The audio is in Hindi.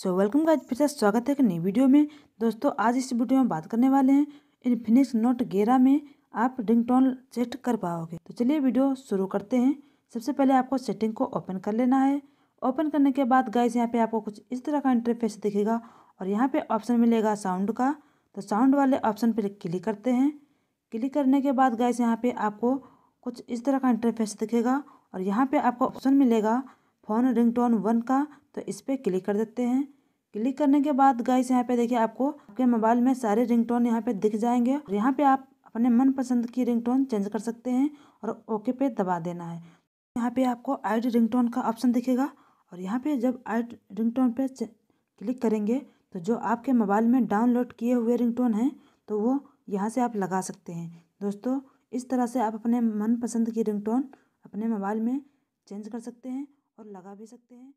सो वेलकम का फिर से स्वागत है एक नई वीडियो में दोस्तों आज इस वीडियो में बात करने वाले हैं इन्फिनिक्स नोट ग्यारह में आप रिंगटोन सेट कर पाओगे तो चलिए वीडियो शुरू करते हैं सबसे पहले आपको सेटिंग को ओपन कर लेना है ओपन करने के बाद गाइस यहाँ पे आपको कुछ इस तरह का इंटरफेस दिखेगा और यहाँ पे ऑप्शन मिलेगा साउंड का तो साउंड वाले ऑप्शन पर क्लिक करते हैं क्लिक करने के बाद गाइस यहाँ पे आपको कुछ इस तरह का इंटरफेस दिखेगा और यहाँ पे आपको ऑप्शन मिलेगा फ़ोन रिंगटोन वन का तो इस पर क्लिक कर देते हैं क्लिक करने के बाद गाइस यहाँ पे देखिए आपको आपके मोबाइल में सारे रिंगटोन यहाँ पे दिख जाएंगे और यहाँ पे आप अपने मनपसंद की रिंगटोन चेंज कर सकते हैं और ओके पे दबा देना है यहाँ पे आपको आइड रिंगटोन का ऑप्शन दिखेगा और यहाँ पे जब आइड रिंगटोन पे क्लिक करेंगे तो जो आपके मोबाइल में डाउनलोड किए हुए टोन हैं तो वो यहाँ से आप लगा सकते हैं दोस्तों इस तरह से आप अपने मनपसंद की टोन अपने मोबाइल में चेंज कर सकते हैं और लगा भी सकते हैं